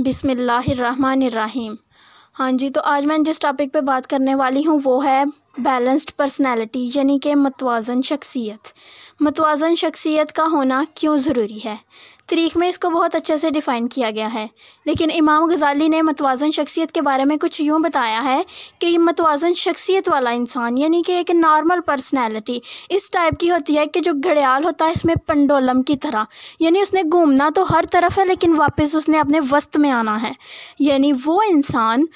बिसमीम हाँ जी तो आज मैं जिस टॉपिक पे बात करने वाली हूँ वो है बैलेंस्ड पर्सनैलिटी यानी कि मतवाजन शख्सियत मतवाजन शख्सियत का होना क्यों ज़रूरी है तरीक़ में इसको बहुत अच्छे से डिफ़ाइन किया गया है लेकिन इमाम गज़ाली ने मतवाजन शख्सियत के बारे में कुछ यूँ बताया है कि मतवाजन शख्सियत वाला इंसान यानी कि एक नॉर्मल पर्सनैलिटी इस टाइप की होती है कि जो घड़ियाल होता है इसमें पंडोलम की तरह यानी उसने घूमना तो हर तरफ है लेकिन वापस उसने अपने वस्त में आना है यानी वो इंसान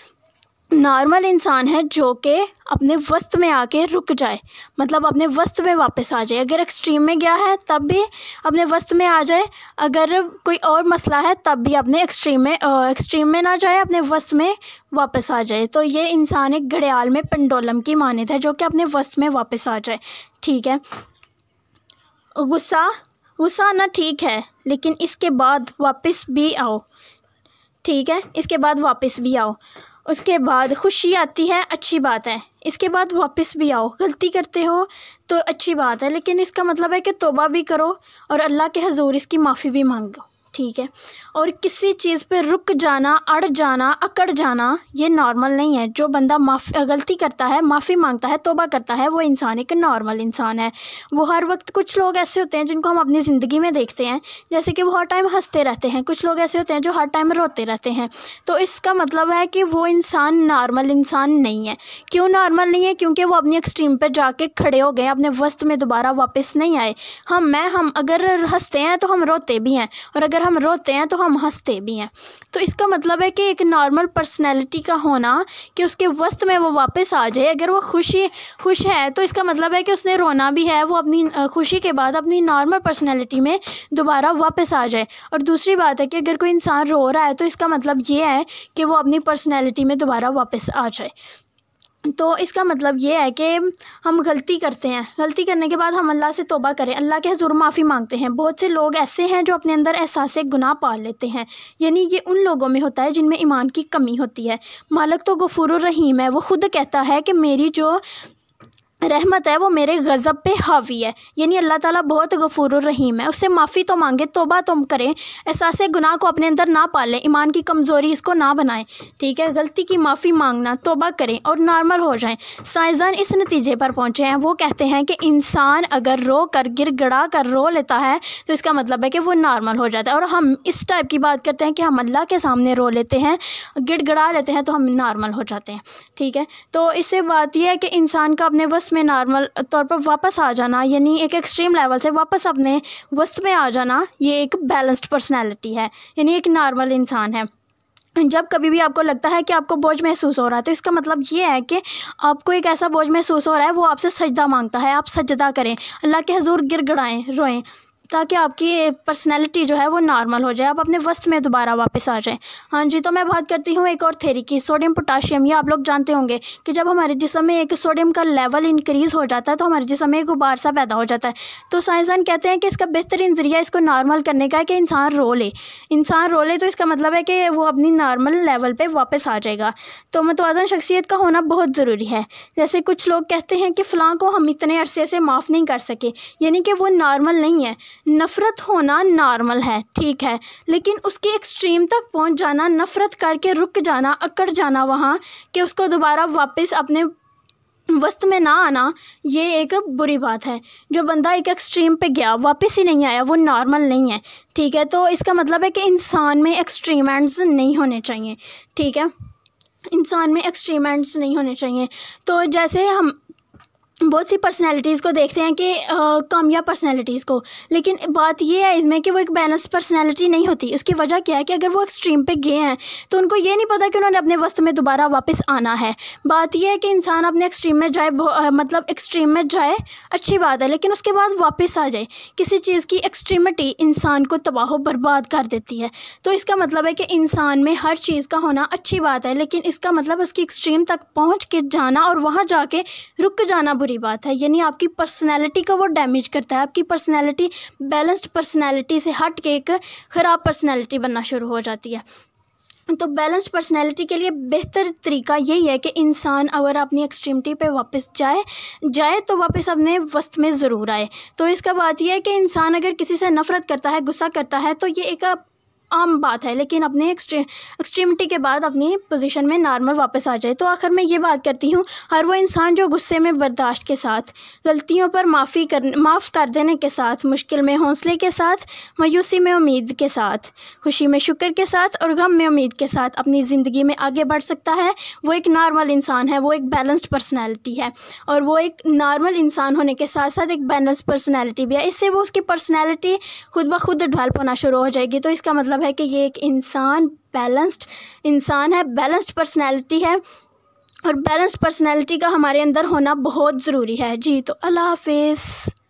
नॉर्मल इंसान है जो कि अपने वस्त में आके रुक जाए मतलब अपने वस्त में वापस आ जाए अगर एक्सट्रीम में गया है तब भी अपने वस्त में आ जाए अगर कोई और मसला है तब भी अपने एक्सट्रीम में एक्सट्रीम में ना जाए अपने वस्त में वापस आ जाए तो ये इंसान एक घड़ियाल में पंडोलम की मानद है जो कि अपने वस्त में वापस आ जाए ठीक है गुस्सा गुस्सा ना ठीक है लेकिन इसके बाद वापस भी आओ ठीक है इसके बाद वापस भी आओ उसके बाद खुशी आती है अच्छी बात है इसके बाद वापस भी आओ गलती करते हो तो अच्छी बात है लेकिन इसका मतलब है कि तोबा भी करो और अल्लाह के हजूर इसकी माफ़ी भी मांगो ठीक है और किसी चीज़ पे रुक जाना अड़ जाना अकड़ जाना ये नॉर्मल नहीं है जो बंदा माफ़ी गलती करता है माफ़ी मांगता है तोबा करता है वो इंसान एक नॉर्मल इंसान है वो हर वक्त कुछ लोग ऐसे होते हैं जिनको हम अपनी ज़िंदगी में देखते हैं जैसे कि वो हर टाइम हंसते रहते हैं कुछ लोग ऐसे होते हैं जो हर टाइम रोते रहते हैं तो इसका मतलब है कि वो इंसान नॉर्मल इंसान नहीं है क्यों नॉर्मल नहीं है क्योंकि वो अपनी एक्सट्रीम पर जाके खड़े हो गए अपने वस्त में दोबारा वापस नहीं आए हम हाँ, मैं हम अगर हंसते हैं तो हम रोते भी हैं और अगर हम रोते हैं तो हम हंसते भी हैं तो इसका मतलब है कि एक नॉर्मल पर्सनैलिटी का होना कि उसके वस्त में वो वापस आ जाए अगर वो खुशी खुश है तो इसका मतलब है कि उसने रोना भी है वो अपनी खुशी के बाद अपनी नॉर्मल पर्सनैलिटी में दोबारा वापस आ जाए और दूसरी बात है कि अगर कोई इंसान रो रहा है तो इसका मतलब ये है कि वो अपनी पर्सनैलिटी में दोबारा वापस आ जाए तो इसका मतलब ये है कि हम गलती करते हैं गलती करने के बाद हम अल्लाह से तोबा करें अल्लाह के हजूर माफ़ी मांगते हैं बहुत से लोग ऐसे हैं जो अपने अंदर एहसास गुनाह पाल लेते हैं यानी ये उन लोगों में होता है जिनमें ईमान की कमी होती है मालक तो गफूर रहीम है वो ख़ुद कहता है कि मेरी जो रहमत है वो मेरे गज़ब पे हावी है यानी अल्लाह ताला बहुत गफूर रहीम है उससे माफ़ी तो मांगे तोबा तुम करें एहसास गुनाह को अपने अंदर ना पालें ईमान की कमज़ोरी इसको ना बनाएं ठीक है गलती की माफ़ी मांगना तोबा करें और नॉर्मल हो जाएं साइंसदान इस नतीजे पर पहुँचे हैं वो कहते हैं कि इंसान अगर रो कर गिर गड़ा कर रो लेता है तो इसका मतलब है कि वो नॉर्मल हो जाता है और हम इस टाइप की बात करते हैं कि हम अल्लाह के सामने रो लेते हैं गिड़गड़ा लेते हैं तो हम नॉर्मल हो जाते हैं ठीक है तो इससे बात यह है कि इंसान का अपने बस वस्त में नॉर्मल तौर पर वापस आ जाना यानी एक एक्सट्रीम लेवल से वापस अपने वस्त में आ जाना ये एक बैलेंस्ड पर्सनैलिटी है यानी एक नॉर्मल इंसान है जब कभी भी आपको लगता है कि आपको बोझ महसूस हो रहा है तो इसका मतलब ये है कि आपको एक ऐसा बोझ महसूस हो रहा है वो आपसे सजदा मांगता है आप सजदा करें अल्लाह के हजूर गिर गड़ाएँ रोएं ताकि आपकी पर्सनैलिटी जो है वो नॉर्मल हो जाए आप अपने वस्त में दोबारा वापस आ जाएँ हाँ जी तो मैं बात करती हूँ एक और थेरी की सोडियम पोटाशियम ये आप लोग जानते होंगे कि जब हमारे जिसम में एक सोडियम का लेवल इंक्रीज़ हो जाता है तो हमारे जिसम में एक गुबार सा पैदा हो जाता है तो साइंसदान कहते हैं कि इसका बेहतरीन ज़रिया इसको नॉर्मल करने का है कि इंसान रो ले इंसान रो ले तो इसका मतलब है कि वो अपनी नॉर्मल लेवल पर वापस आ जाएगा तो मतवाजन शख्सियत का होना बहुत ज़रूरी है जैसे कुछ लोग कहते हैं कि फ़लाँ को हम इतने अरसे से माफ़ नहीं कर सके यानी कि वो नॉर्मल नहीं है नफ़रत होना नॉर्मल है ठीक है लेकिन उसकी एक्सट्रीम तक पहुंच जाना नफ़रत करके रुक जाना अकड़ जाना वहाँ कि उसको दोबारा वापस अपने वस्त में ना आना ये एक बुरी बात है जो बंदा एक एक्सट्रीम पे गया वापस ही नहीं आया वो नॉर्मल नहीं है ठीक है तो इसका मतलब है कि इंसान में एक्सट्रीम एंड्स नहीं होने चाहिए ठीक है इंसान में एक्सट्रीम एंड्स नहीं होने चाहिए तो जैसे हम बहुत सी पर्सनैलिटीज़ को देखते हैं कि कामयाब पर्सनैलिटीज़ को लेकिन बात यह है इसमें कि वो एक बैलेंस पर्सनैलिटी नहीं होती उसकी वजह क्या है कि अगर वो एक्सट्रीम पे गए हैं तो उनको ये नहीं पता कि उन्होंने अपने वस्त में दोबारा वापस आना है बात यह है कि इंसान अपने एक्सट्रीम में जाए मतलब एक्सट्रीम में जाए अच्छी बात है लेकिन उसके बाद वापस आ जाए किसी चीज़ की एक्सट्रीमिटी इंसान को तबाह बर्बाद कर देती है तो इसका मतलब है कि इंसान में हर चीज़ का होना अच्छी बात है लेकिन इसका मतलब उसकी एक्सट्रीम तक पहुँच के जाना और वहाँ जाके रुक जाना बुरी बात है यानी आपकी पर्सनैलिटी का वो डैमेज करता है आपकी पर्सनैलिटी बैलेंस्ड पर्सनैलिटी से हट के एक ख़राब पर्सनैलिटी बनना शुरू हो जाती है तो बैलेंस्ड पर्सनैलिटी के लिए बेहतर तरीका यही है कि इंसान अगर अपनी एक्सट्रीमिटी पे वापस जाए जाए तो वापस अपने वस्त में ज़रूर आए तो इसका बात यह है कि इंसान अगर किसी से नफ़रत करता है गुस्सा करता है तो ये एक आम बात है लेकिन अपने एक्सट्री एक्सट्रीमिटी के बाद अपनी पोजीशन में नॉर्मल वापस आ जाए तो आखिर मैं ये बात करती हूँ हर वो इंसान जो गुस्से में बर्दाश्त के साथ गलतियों पर माफ़ी कर माफ़ कर देने के साथ मुश्किल में हौसले के साथ मायूसी में उम्मीद के साथ खुशी में शुक्र के साथ और गम में उम्मीद के साथ अपनी ज़िंदगी में आगे बढ़ सकता है वो एक नॉर्मल इंसान है वो एक बैलेंस्ड पर्सनैलिटी है और वो एक नॉर्मल इंसान होने के साथ साथ एक बैलेंस पर्सनैलिटी भी है इससे वो उसकी पर्सनैलिटी खुद ब खुद डिवेल्प होना शुरू हो जाएगी तो इसका मतलब मतलब है कि ये एक इंसान बैलेंस्ड इंसान है बैलेंस्ड पर्सनैलिटी है और बैलेंस्ड पर्सनैलिटी का हमारे अंदर होना बहुत ज़रूरी है जी तो अल्लाह हाफिज़